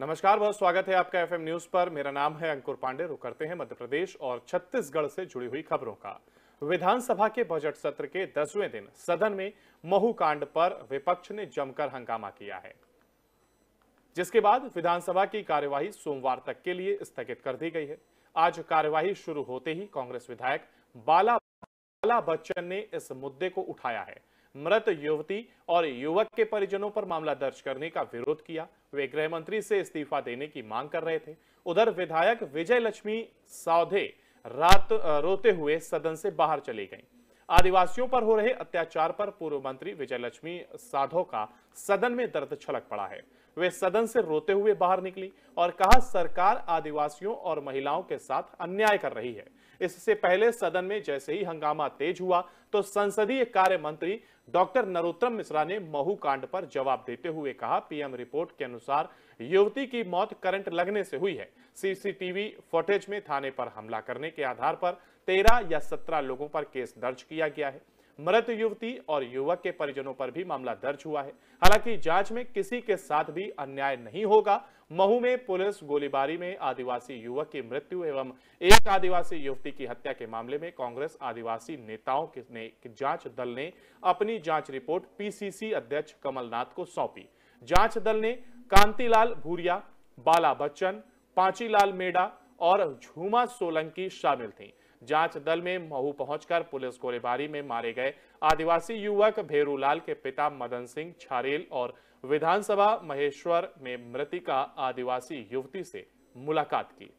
नमस्कार बहुत स्वागत है आपका एफएम न्यूज पर मेरा नाम है अंकुर पांडे रुक करते हैं मध्य प्रदेश और छत्तीसगढ़ से जुड़ी हुई खबरों का विधानसभा के बजट सत्र के दसवें दिन सदन में महू कांड पर विपक्ष ने जमकर हंगामा किया है जिसके बाद विधानसभा की कार्यवाही सोमवार तक के लिए स्थगित कर दी गई है आज कार्यवाही शुरू होते ही कांग्रेस विधायक बाला बाला बच्चन ने इस मुद्दे को उठाया है मृत युवती और युवक के परिजनों पर मामला दर्ज करने का विरोध किया वे गृह मंत्री से इस्तीफा देने की मांग कर रहे थे उधर विधायक विजय लक्ष्मी सावधे रात रोते हुए सदन से बाहर चली गईं। आदिवासियों पर हो रहे अत्याचार पर पूर्व मंत्री विजय लक्ष्मी साधो का सदन में दर्द छलक पड़ा है वे सदन से रोते हुए बाहर निकली और कहा सरकार आदिवासियों और महिलाओं के साथ अन्याय कर रही है इससे पहले सदन में जैसे ही हंगामा तेज हुआ तो संसदीय कार्य मंत्री डॉक्टर नरोत्तम मिश्रा ने महू कांड पर जवाब देते हुए कहा पीएम रिपोर्ट के अनुसार युवती की मौत करंट लगने से हुई है सीसीटीवी फुटेज में थाने पर हमला करने के आधार पर तेरह या सत्रह लोगों पर केस दर्ज किया गया है मृत युवती और युवक के परिजनों पर भी मामला दर्ज हुआ है हालांकि जांच में किसी के साथ भी अन्याय नहीं होगा महू में पुलिस गोलीबारी में आदिवासी युवक की मृत्यु एवं एक आदिवासी युवती की हत्या के मामले में कांग्रेस आदिवासी नेताओं ने जांच दल ने अपनी जांच रिपोर्ट पीसीसी अध्यक्ष कमलनाथ को सौंपी जांच दल ने कांतिलाल भूरिया बाला बच्चन पांचीलाल मेड़ा और झूमा सोलंकी शामिल थीं जांच दल में महू पहुंचकर पुलिस गोलीबारी में मारे गए आदिवासी युवक भेरूलाल के पिता मदन सिंह छारेल और विधानसभा महेश्वर में मृतिका आदिवासी युवती से मुलाकात की